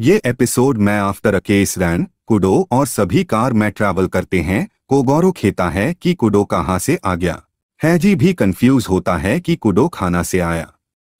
ये एपिसोड मैं आफ्टर अकेस रैन कुडो और सभी कार में ट्रैवल करते हैं को गौरव खेता है कि कुडो कहाँ से आ गया हैजी भी कंफ्यूज होता है कि कुडो खाना से आया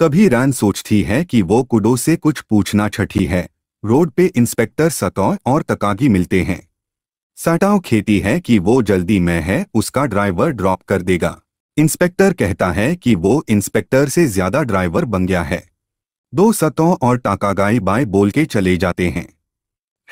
तभी रैन सोचती है कि वो कुडो से कुछ पूछना छठी है रोड पे इंस्पेक्टर सतौ और तकागी मिलते हैं सटाव खेती है कि वो जल्दी में है उसका ड्राइवर ड्रॉप कर देगा इंस्पेक्टर कहता है कि वो इंस्पेक्टर से ज्यादा ड्राइवर बन गया है दो सतों और टाकागाई बाय बोल के चले जाते हैं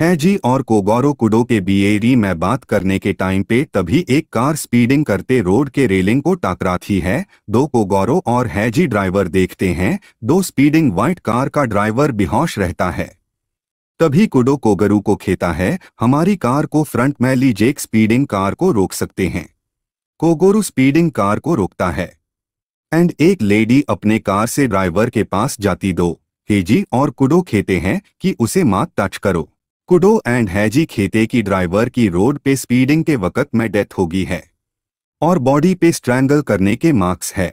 है जी और कोगौरो कुडो के बीएरी में बात करने के टाइम पे तभी एक कार स्पीडिंग करते रोड के रेलिंग को टकराती है दो कोगौरो और है जी ड्राइवर देखते हैं दो स्पीडिंग व्हाइट कार का ड्राइवर बेहोश रहता है तभी कुडो कोगरू को खेता है हमारी कार को फ्रंट में लीजिए स्पीडिंग कार को रोक सकते हैं कोगोरू स्पीडिंग कार को रोकता है एंड एक लेडी अपने कार से ड्राइवर के पास जाती दो हेजी और कुडो खेते हैं कि उसे मात टच करो कुडो एंड हैजी खेते कि ड्राइवर की रोड पे स्पीडिंग के वक़्त में डेथ होगी है और बॉडी पे स्ट्रैंगल करने के मार्क्स है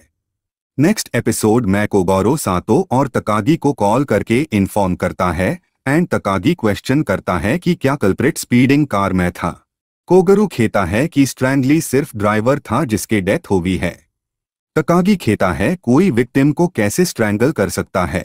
नेक्स्ट एपिसोड में कोगोरो सातो और तकागी को कॉल करके इन्फॉर्म करता है एंड तकागी क्वेश्चन करता है कि क्या कल्प्रेट स्पीडिंग कार में था कोगरू खेता है कि स्ट्रैंडली सिर्फ ड्राइवर था जिसके डेथ हुई है तकागी खेता है कोई विक्टिम को कैसे स्ट्रैंगल कर सकता है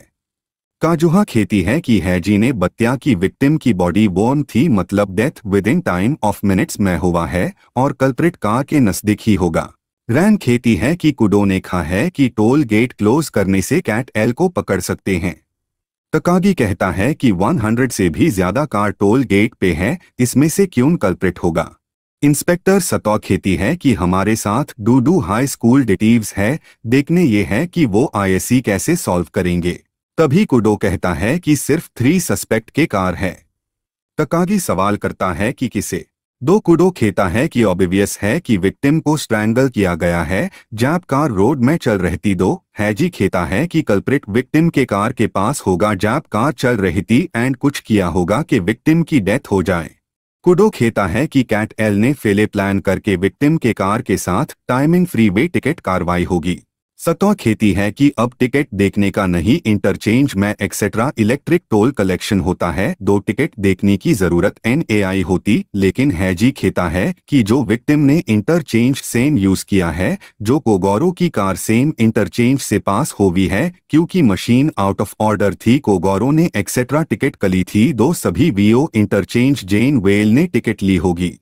काजुहा खेती है कि हैजी ने बत्या की विक्टिम की बॉडी बोर्न थी मतलब death within time of minutes में हुआ है और कल्प्रिट कार के नजदीक ही होगा रैन खेती है कि कुडो ने खा है कि टोल गेट क्लोज करने से कैट एल को पकड़ सकते हैं तकागी कहता है कि 100 से भी ज्यादा कार टोल गेट पे है इसमें से क्यों कल्प्रिट होगा इंस्पेक्टर सतौ खेती है कि हमारे साथ डूडू हाई स्कूल डिटीव्स है देखने ये है कि वो आईएससी कैसे सॉल्व करेंगे तभी कुडो कहता है कि सिर्फ थ्री सस्पेक्ट के कार है तकागी सवाल करता है कि किसे दो कुडो खेता है कि ऑबिवियस है कि विक्टिम को स्ट्रैंगल किया गया है जैप कार रोड में चल रहती दो हैजी खेता है कि कल्प्रिट विक्टिम के कार के पास होगा जैप कार चल रही थी एंड कुछ किया होगा कि विक्टिम की डेथ हो जाए कुडो खेता है कि कैट एल ने फेले प्लान करके विक्टिम के कार के साथ टाइमिंग फ्री वे टिकट कार्रवाई होगी सतह खेती है कि अब टिकट देखने का नहीं इंटरचेंज में एक्सेट्रा इलेक्ट्रिक टोल कलेक्शन होता है दो टिकट देखने की जरूरत एन होती लेकिन हैजी खेता है कि जो विक्टिम ने इंटरचेंज सेम यूज किया है जो कोगोरो की कार सेम इंटरचेंज से पास होवी है क्योंकि मशीन आउट ऑफ ऑर्डर थी कोगोरो ने एक्सेट्रा टिकट कली थी दो सभी वीओ इंटरचेंज जेन वेल ने टिकट ली होगी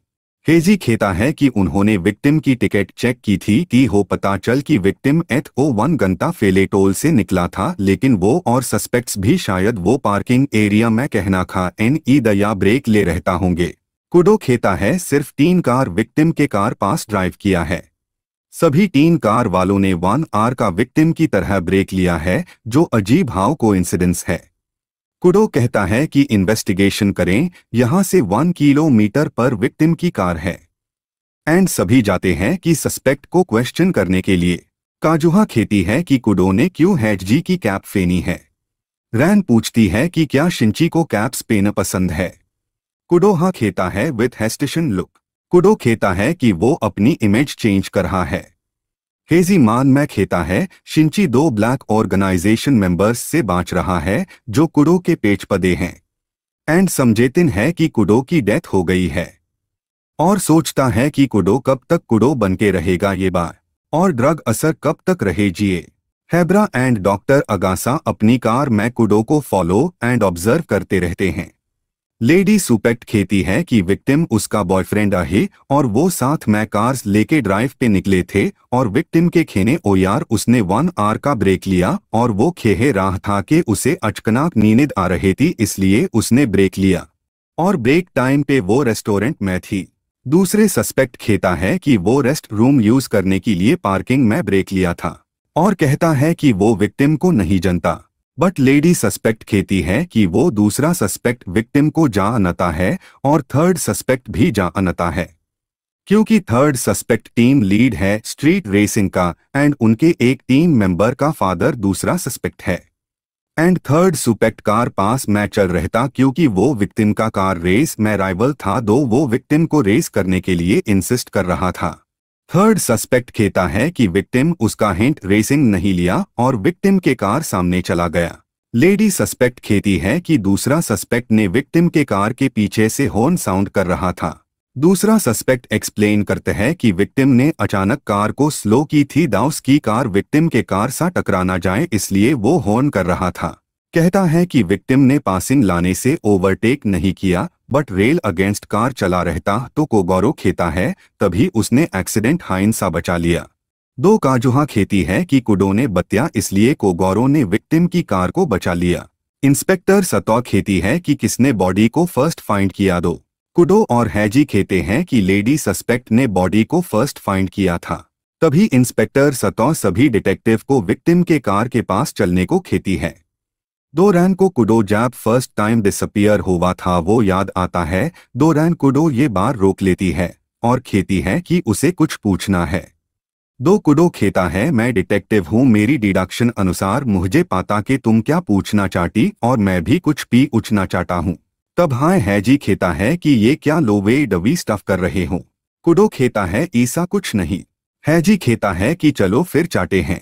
हेजी खेता है कि उन्होंने विक्टिम की टिकट चेक की थी कि हो पता चल कि विक्टिम एथ ओ वन गंता फेलेटोल से निकला था लेकिन वो और सस्पेक्ट्स भी शायद वो पार्किंग एरिया में कहना खा एन ई दया ब्रेक ले रहता होंगे कुडो खेता है सिर्फ तीन कार विक्टिम के कार पास ड्राइव किया है सभी तीन कार वालों ने वन आर का विक्टिम की तरह ब्रेक लिया है जो अजीब हाव को है कुडो कहता है कि इन्वेस्टिगेशन करें यहां से वन किलोमीटर पर विक्टिम की कार है एंड सभी जाते हैं कि सस्पेक्ट को क्वेश्चन करने के लिए काजुहा खेती है कि कुडो ने क्यों हैटजी की कैप फेनी है रैन पूछती है कि क्या शिंची को कैप्स पेना पसंद है कुडोहा खेता है विथ हेस्टेशन लुक कुडो खेता है कि वो अपनी इमेज चेंज कर रहा है हेजी मान मै खेता है शिंची दो ब्लैक ऑर्गेनाइजेशन मेंबर्स से बांच रहा है जो कुडो के पेचपदे हैं एंड समझेतिन है कि कुडो की डेथ हो गई है और सोचता है कि कुडो कब तक कुडो बन के रहेगा ये बार और ड्रग असर कब तक रहे जिए हैब्रा एंड डॉक्टर अगासा अपनी कार में कुडो को फॉलो एंड ऑब्जर्व करते रहते हैं लेडी सुपेक्ट खेती है कि विक्टिम उसका बॉयफ्रेंड आहे और वो साथ में कार्स लेके ड्राइव पे निकले थे और विक्टिम के खेने ओ यार उसने वन आर का ब्रेक लिया और वो खेहे राह था कि उसे अचकनाक नींद आ रही थी इसलिए उसने ब्रेक लिया और ब्रेक टाइम पे वो रेस्टोरेंट में थी दूसरे सस्पेक्ट खेता है कि वो रेस्ट रूम यूज करने के लिए पार्किंग में ब्रेक लिया था और कहता है कि वो विक्टिम को नहीं जनता बट लेडी सस्पेक्ट खेती है कि वो दूसरा सस्पेक्ट विक्टिम को जा अनता है और थर्ड सस्पेक्ट भी जा अनता है क्योंकि थर्ड सस्पेक्ट टीम लीड है स्ट्रीट रेसिंग का एंड उनके एक टीम मेंबर का फादर दूसरा सस्पेक्ट है एंड थर्ड सुपेक्ट कार पास मैं चल रहता क्योंकि वो विक्टिम का कार रेस में राइवल था दो वो विक्टिम को रेस करने के लिए इंसिस्ट कर रहा था थर्ड सस्पेक्ट कहता है कि विक्टिम उसका हिंट रेसिंग नहीं लिया और विक्टिम के कार सामने चला गया लेडी सस्पेक्ट खेती है कि दूसरा सस्पेक्ट ने विक्टिम के कार के पीछे से हॉर्न साउंड कर रहा था दूसरा सस्पेक्ट एक्सप्लेन करते हैं कि विक्टिम ने अचानक कार को स्लो की थी दाउस की कार विक्टिम के कार सा टकराना जाए इसलिए वो हॉर्न कर रहा था कहता है कि विक्टिम ने पासिंग लाने से ओवरटेक नहीं किया बट रेल अगेंस्ट कार चला रहता तो कोगौरो खेता है तभी उसने एक्सीडेंट हाइन सा बचा लिया दो काजुहा खेती है कि कुडो ने बत्या इसलिए कोगौरो ने विक्टिम की कार को बचा लिया इंस्पेक्टर सतौ खेती है कि किसने बॉडी को फर्स्ट फाइंड किया दो कुडो और हैजी खेते हैं कि लेडी सस्पेक्ट ने बॉडी को फर्स्ट फाइंड किया था तभी इंस्पेक्टर सतौ सभी डिटेक्टिव को विक्टिम के कार के पास चलने को खेती है दो रैन को कुडो जैब फर्स्ट टाइम डिसअपियर हुआ था वो याद आता है दो रैन कुडो ये बार रोक लेती है और खेती है कि उसे कुछ पूछना है दो कुडो खेता है मैं डिटेक्टिव हूँ मेरी डिडक्शन अनुसार मुझे पाता कि तुम क्या पूछना चाहती और मैं भी कुछ पी उछना चाहता हूँ तब हाँ हैजी खेता है कि ये क्या लोवे डवी स्टफ कर रहे हो कुडो खेता है ईसा कुछ नहीं हैजी खेता है कि चलो फिर चाटे हैं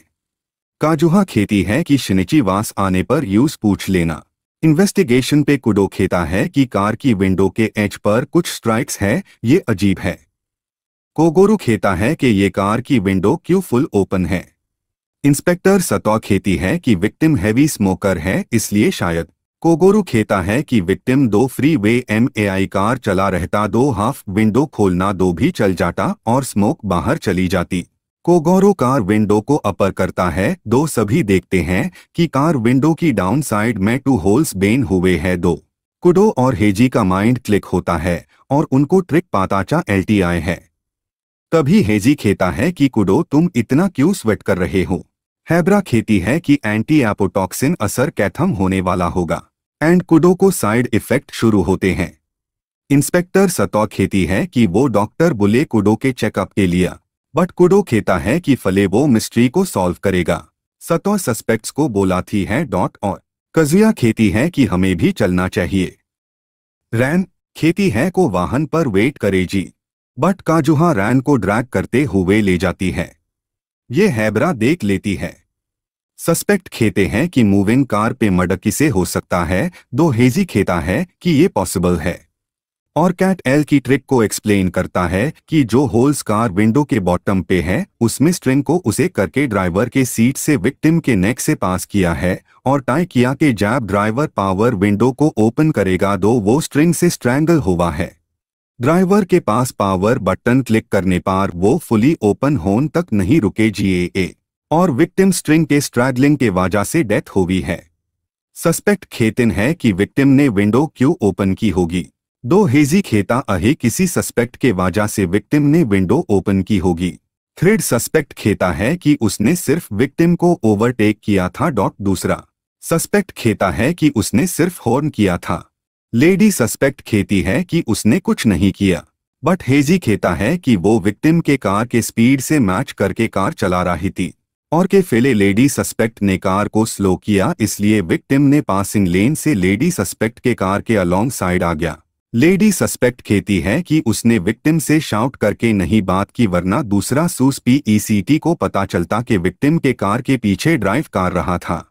काजुहा खेती है कि शनिची वास आने पर यूज पूछ लेना इन्वेस्टिगेशन पे कुडो खेता है कि कार की विंडो के एच पर कुछ स्ट्राइक्स है ये अजीब है कोगोरू खेता है कि ये कार की विंडो क्यों फुल ओपन है इंस्पेक्टर सतौ खेती है कि विक्टिम हैवी स्मोकर है इसलिए शायद कोगोरू खेता है कि विक्टिम दो freeway M A I car चला रहता दो हाफ विंडो खोलना दो भी चल जाता और स्मोक बाहर चली जाती कोगोरो कार विंडो को अपर करता है दो सभी देखते हैं कि कार विंडो की डाउन साइड में टू होल्स बेन हुए हैं दो कुडो और हेजी का माइंड क्लिक होता है और उनको ट्रिक पाताचा एलटीआई है तभी हेजी खेता है कि कुडो तुम इतना क्यों स्वेट कर रहे हो हैब्रा खेती है कि एंटी एपोटॉक्सिन असर कैथम होने वाला होगा एंड कुडो को साइड इफेक्ट शुरू होते हैं इंस्पेक्टर सतौ खेती है कि वो डॉक्टर बुले कुडो के चेकअप के लिए बट कुडो कहता है कि फलेबो मिस्ट्री को सॉल्व करेगा सतो सस्पेक्ट्स को बोला थी है डॉट और कजुया खेती है कि हमें भी चलना चाहिए रैन खेती है को वाहन पर वेट करेगी बट काजुहा रैन को ड्रैग करते हुए ले जाती है ये हैबरा देख लेती है सस्पेक्ट खेते हैं कि मूविंग कार पे मडकी से हो सकता है दो हेजी खेता है कि ये पॉसिबल है और कैट एल की ट्रिक को एक्सप्लेन करता है कि जो होल्स कार विंडो के बॉटम पे है उसमें स्ट्रिंग को उसे करके ड्राइवर के सीट से विक्टिम के नेक से पास किया है और टाई किया कि जैब ड्राइवर पावर विंडो को ओपन करेगा दो तो वो स्ट्रिंग से स्ट्रैंगल हुआ है ड्राइवर के पास पावर बटन क्लिक करने पर वो फुली ओपन होन तक नहीं रुके जीए और विक्टिम स्ट्रिंग के स्ट्रैगलिंग के वजह से डेथ हुई है सस्पेक्ट खेतिन है कि विक्टिम ने विंडो क्यों ओपन की होगी दो हेजी खेता अहे किसी सस्पेक्ट के वजह से विक्टिम ने विंडो ओपन की होगी थ्रेड सस्पेक्ट खेता है कि उसने सिर्फ विक्टिम को ओवरटेक किया था डॉट दूसरा सस्पेक्ट खेता है कि उसने सिर्फ हॉर्न किया था लेडी सस्पेक्ट खेती है कि उसने कुछ नहीं किया बट हेजी खेता है कि वो विक्टिम के कार के स्पीड से मैच करके कार चला रही थी और के फेले लेडी सस्पेक्ट ने कार को स्लो किया इसलिए विक्टिम ने पासिंग लेन से लेडी सस्पेक्ट के कार के अलोंग साइड आ गया लेडी सस्पेक्ट खेती है कि उसने विक्टिम से शाउट करके नहीं बात की वरना दूसरा सूस पीईसीटी e को पता चलता कि विक्टिम के कार के पीछे ड्राइव कर रहा था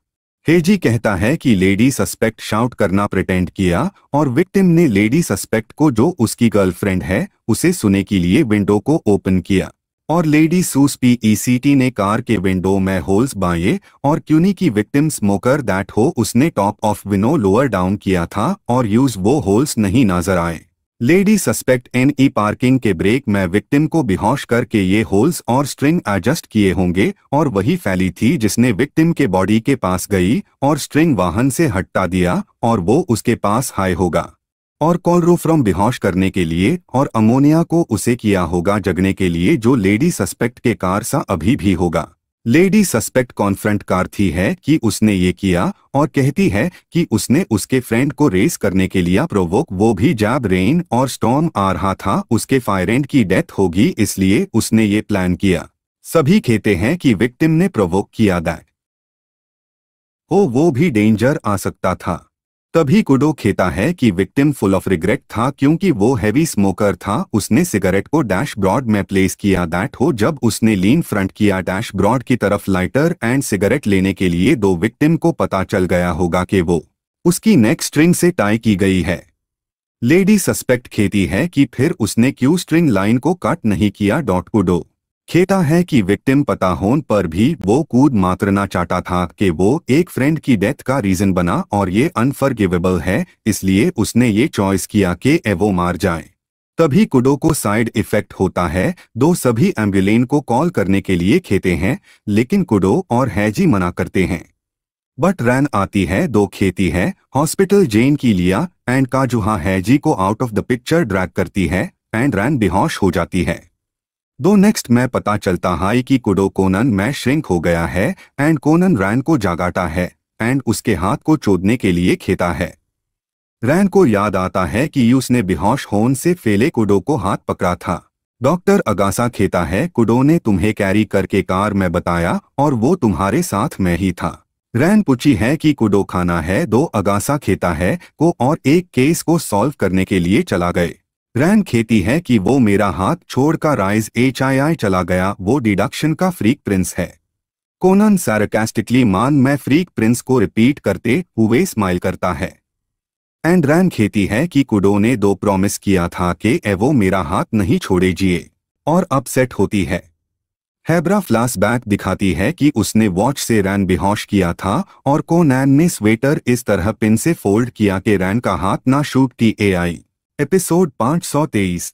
हेजी कहता है कि लेडी सस्पेक्ट शाउट करना प्रिटेंड किया और विक्टिम ने लेडी सस्पेक्ट को जो उसकी गर्लफ्रेंड है उसे सुने के लिए विंडो को ओपन किया और लेडी सूस पीईसीटी ने कार के विंडो में होल्स बाए और क्यूनी की विक्टिम स्मोकर दैट हो उसने top of window lower down किया था और यूज वो होल्स नहीं नजर आए लेडी सस्पेक्ट एन ई पार्किंग के ब्रेक में विक्टिम को बेहोश करके ये होल्स और स्ट्रिंग एडजस्ट किए होंगे और वही फैली थी जिसने विक्टिम के बॉडी के पास गई और स्ट्रिंग वाहन से हटा दिया और वो उसके पास हाई होगा और कॉलरोफ्रम बेहोश करने के लिए और अमोनिया को उसे किया होगा जगने के लिए जो लेडी सस्पेक्ट के कार सा अभी भी होगा लेडी सस्पेक्ट कॉन्फ्रंट कार थी है कि उसने ये किया और कहती है कि उसने उसके फ्रेंड को रेस करने के लिए प्रोवोक वो भी जब रेन और स्टॉर्म आ रहा था उसके फायरेंट की डेथ होगी इसलिए उसने ये प्लान किया सभी कहते हैं कि विक्टिम ने प्रोवोक किया दैट हो वो भी डेंजर आ सकता था तभी कुडो खेता है कि विक्टिम फुल ऑफ रिग्रेट था क्योंकि वो हैवी स्मोकर था उसने सिगरेट को डैश ब्रॉड में प्लेस किया दैट हो जब उसने लीन फ्रंट किया डैश ब्रॉड की तरफ लाइटर एंड सिगरेट लेने के लिए दो विक्टिम को पता चल गया होगा कि वो उसकी नेक स्ट्रिंग से टाई की गई है लेडी सस्पेक्ट खेती है कि फिर उसने क्यू स्ट्रिंग लाइन को कट नहीं किया डॉट कुडो खेता है कि विक्टिम पता होने पर भी वो कूद ना चाहता था कि वो एक फ्रेंड की डेथ का रीजन बना और ये अनफर्गिवेबल है इसलिए उसने ये चॉइस किया कि एवो मार जाए तभी कुडो को साइड इफेक्ट होता है दो सभी एम्बुलेन को कॉल करने के लिए खेते हैं लेकिन कुडो और हैजी मना करते हैं बट रैन आती है दो खेती है हॉस्पिटल जेन की लिया एंड काजुहा हैजी को out of the picture drag करती है एंड रैन बेहोश हो जाती है दो नेक्स्ट मैं पता चलता है हाँ कि कुडो कोनन मैं श्रिंक हो गया है एंड कोनन रैन को जागाता है एंड उसके हाथ को चोदने के लिए खेता है रैन को याद आता है कि यूस ने बेहोश होन से फेले कुडो को हाथ पकड़ा था डॉक्टर अगासा खेता है कुडो ने तुम्हें कैरी करके कार में बताया और वो तुम्हारे साथ में ही था रैन पूछी है कि कुडो खाना है दो अगासा खेता है को और एक केस को सॉल्व करने के लिए चला गए रैन खेती है कि वो मेरा हाथ छोड़कर राइज एच आई आई चला गया वो डिडक्शन का फ्रीक प्रिंस है कोनन सैरकास्टिकली मान मैं फ्रीक प्रिंस को रिपीट करते हुए स्माइल करता है एंड रैन खेती है कि कुडो ने दो प्रॉमिस किया था कि ए वो मेरा हाथ नहीं छोड़ेजिए और अपसेट होती है हैब्रा फ्लैशबैक दिखाती है कि उसने वॉच से रैन बेहोश किया था और कोनैन ने स्वेटर इस तरह पिन से फोल्ड किया कि रैन का हाथ ना शूट टी ए आई एपिसोड 523